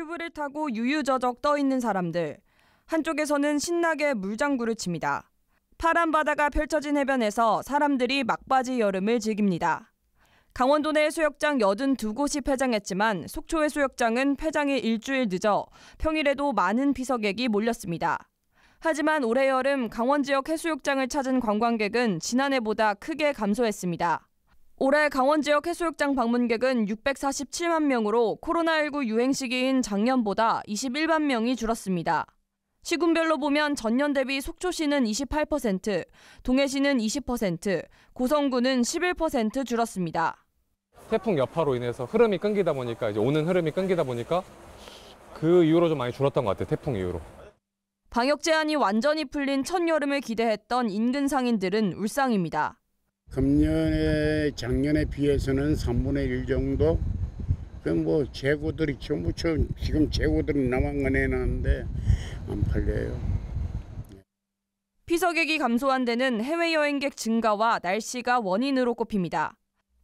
큐브를 타고 유유저적 떠 있는 사람들. 한쪽에서는 신나게 물장구를 칩니다. 파란 바다가 펼쳐진 해변에서 사람들이 막바지 여름을 즐깁니다. 강원도 내 수욕장 82곳이 폐장했지만 속초의 수욕장은 폐장이 일주일 늦어 평일에도 많은 피서객이 몰렸습니다. 하지만 올해 여름 강원 지역 해수욕장을 찾은 관광객은 지난해보다 크게 감소했습니다. 올해 강원 지역 해수욕장 방문객은 647만 명으로 코로나19 유행 시기인 작년보다 21만 명이 줄었습니다. 시군별로 보면 전년 대비 속초시는 28%, 동해시는 20%, 고성군은11% 줄었습니다. 태풍 여파로 인해서 흐름이 끊기다 보니까 이제 오는 흐름이 끊기다 보니까 그 이후로 좀 많이 줄었던 것 같아요. 태풍 이후로. 방역 제한이 완전히 풀린 첫 여름을 기대했던 인근 상인들은 울상입니다. 금년에 작년에 비해서는 3분의 1 정도 그뭐 재고들이 전부 지금 재고들이 남한건에 나는데 안 팔려요. 피서객이 감소한 데는 해외여행객 증가와 날씨가 원인으로 꼽힙니다.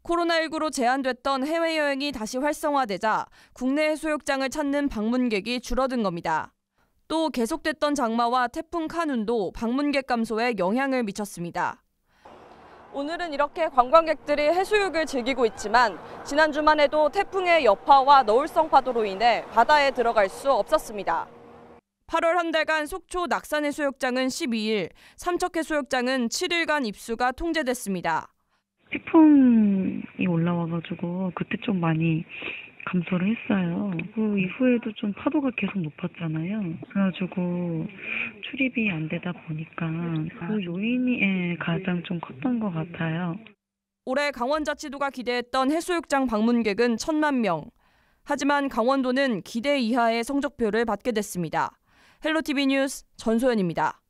코로나19로 제한됐던 해외여행이 다시 활성화되자 국내 해수욕장을 찾는 방문객이 줄어든 겁니다. 또 계속됐던 장마와 태풍 카눈도 방문객 감소에 영향을 미쳤습니다. 오늘은 이렇게 관광객들이 해수욕을 즐기고 있지만 지난 주만 해도 태풍의 여파와 너울성 파도로 인해 바다에 들어갈 수 없었습니다. 8월 한 달간 속초 낙산해수욕장은 12일, 삼척해수욕장은 7일간 입수가 통제됐습니다. 태풍이 올라와가지고 그때 좀 많이 감소를 했어요. 그 이후에도 좀 파도가 계속 높았잖아요. 그래가지고 출입이 안 되다 보니까 그 아. 요인이 예, 가장 좀 컸던 것 같아요. 올해 강원자치도가 기대했던 해수욕장 방문객은 천만 명. 하지만 강원도는 기대 이하의 성적표를 받게 됐습니다. 헬로티비 뉴스 전소연입니다.